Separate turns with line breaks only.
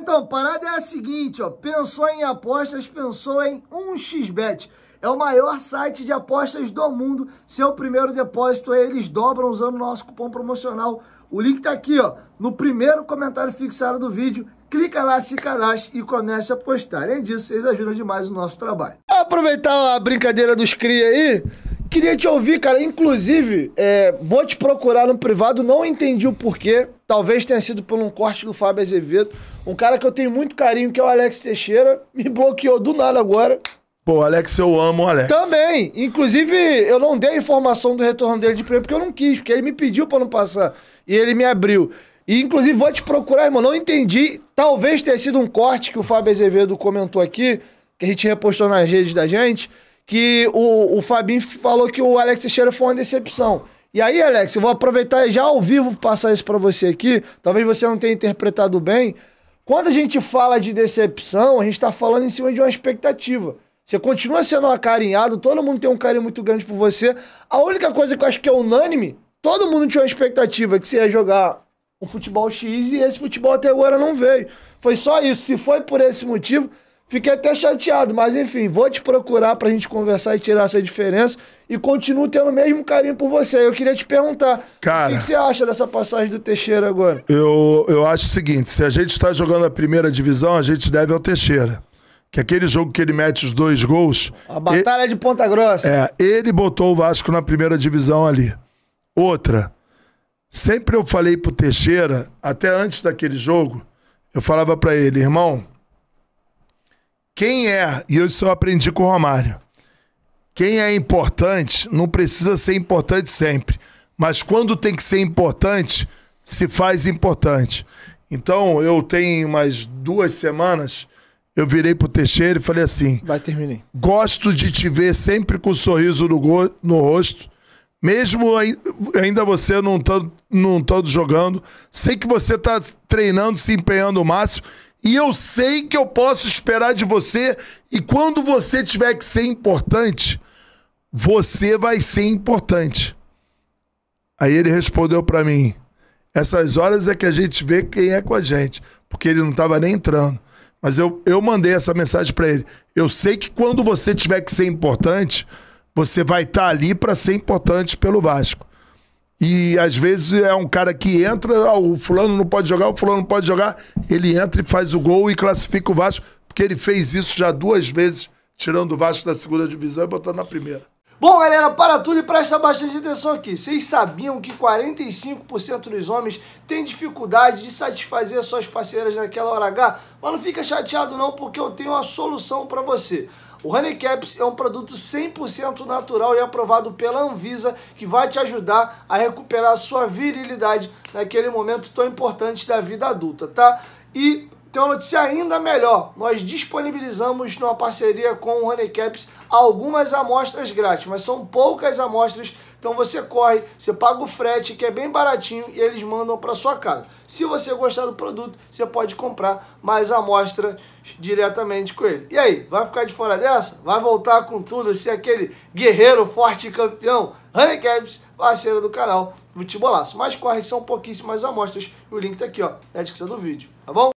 então, a parada é a seguinte, ó. Pensou em apostas, pensou em 1xBet. É o maior site de apostas do mundo. Seu primeiro depósito, eles dobram usando o nosso cupom promocional. O link tá aqui, ó, no primeiro comentário fixado do vídeo. Clica lá, se cadastre e comece a apostar. Além disso, vocês ajudam demais o nosso trabalho. Aproveitar a brincadeira dos cria aí, queria te ouvir, cara. Inclusive, é, vou te procurar no privado, não entendi o porquê. Talvez tenha sido por um corte do Fábio Azevedo. Um cara que eu tenho muito carinho, que é o Alex Teixeira, me bloqueou do nada agora.
Pô, Alex, eu amo o Alex.
Também. Inclusive, eu não dei a informação do retorno dele de prêmio porque eu não quis, porque ele me pediu para não passar. E ele me abriu. E, inclusive, vou te procurar, irmão. Não entendi. Talvez tenha sido um corte que o Fábio Azevedo comentou aqui, que a gente repostou nas redes da gente, que o, o Fabinho falou que o Alex Teixeira foi uma decepção. E aí, Alex, eu vou aproveitar e já ao vivo passar isso para você aqui. Talvez você não tenha interpretado bem. Quando a gente fala de decepção, a gente está falando em cima de uma expectativa. Você continua sendo acarinhado, todo mundo tem um carinho muito grande por você. A única coisa que eu acho que é unânime, todo mundo tinha uma expectativa que você ia jogar um futebol X e esse futebol até agora não veio. Foi só isso. Se foi por esse motivo, Fiquei até chateado, mas enfim, vou te procurar pra gente conversar e tirar essa diferença. E continuo tendo o mesmo carinho por você. Eu queria te perguntar,
Cara, o que, você acha dessa passagem do Teixeira agora? Eu, eu acho o seguinte, se a gente está jogando a primeira divisão, a gente deve ao Teixeira. Que é aquele jogo que ele mete os dois gols... A batalha ele, de Ponta Grossa. É, ele botou o Vasco na primeira divisão ali. Outra, sempre eu falei pro Teixeira, até antes daquele jogo, eu falava para ele, irmão quem é, e eu só aprendi com o Romário, quem é importante não precisa ser importante sempre, mas quando tem que ser importante, se faz importante. Então, eu tenho umas duas semanas, eu virei pro Teixeira e falei assim: Vai, Gosto de te ver sempre com um sorriso no, go no rosto, mesmo ainda você não estando não jogando. Sei que você está treinando, se empenhando o máximo e eu sei que eu posso esperar de você. E quando você tiver que ser importante, você vai ser importante. Aí ele respondeu para mim: essas horas é que a gente vê quem é com a gente, porque ele não estava nem entrando. Mas eu, eu mandei essa mensagem para ele. Eu sei que quando você tiver que ser importante, você vai estar tá ali para ser importante pelo Vasco. E às vezes é um cara que entra, ah, o fulano não pode jogar, o fulano não pode jogar, ele entra e faz o gol e classifica o Vasco, porque ele fez isso já duas vezes, tirando o Vasco da segunda divisão e botando na primeira.
Bom, galera, para tudo e presta bastante atenção aqui. Vocês sabiam que 45% dos homens têm dificuldade de satisfazer suas parceiras naquela hora H? Mas não fica chateado não, porque eu tenho uma solução para você. O Caps é um produto 100% natural e aprovado pela Anvisa, que vai te ajudar a recuperar a sua virilidade naquele momento tão importante da vida adulta, tá? E tem uma notícia ainda melhor. Nós disponibilizamos numa parceria com o Honeycaps algumas amostras grátis, mas são poucas amostras. Então você corre, você paga o frete, que é bem baratinho, e eles mandam para sua casa. Se você gostar do produto, você pode comprar mais amostra diretamente com ele. E aí, vai ficar de fora dessa? Vai voltar com tudo, ser aquele guerreiro forte e campeão? Honeycaps, parceiro do canal Futebolaço. Mas corre que são pouquíssimas amostras. O link tá aqui, ó, na descrição do vídeo, tá bom?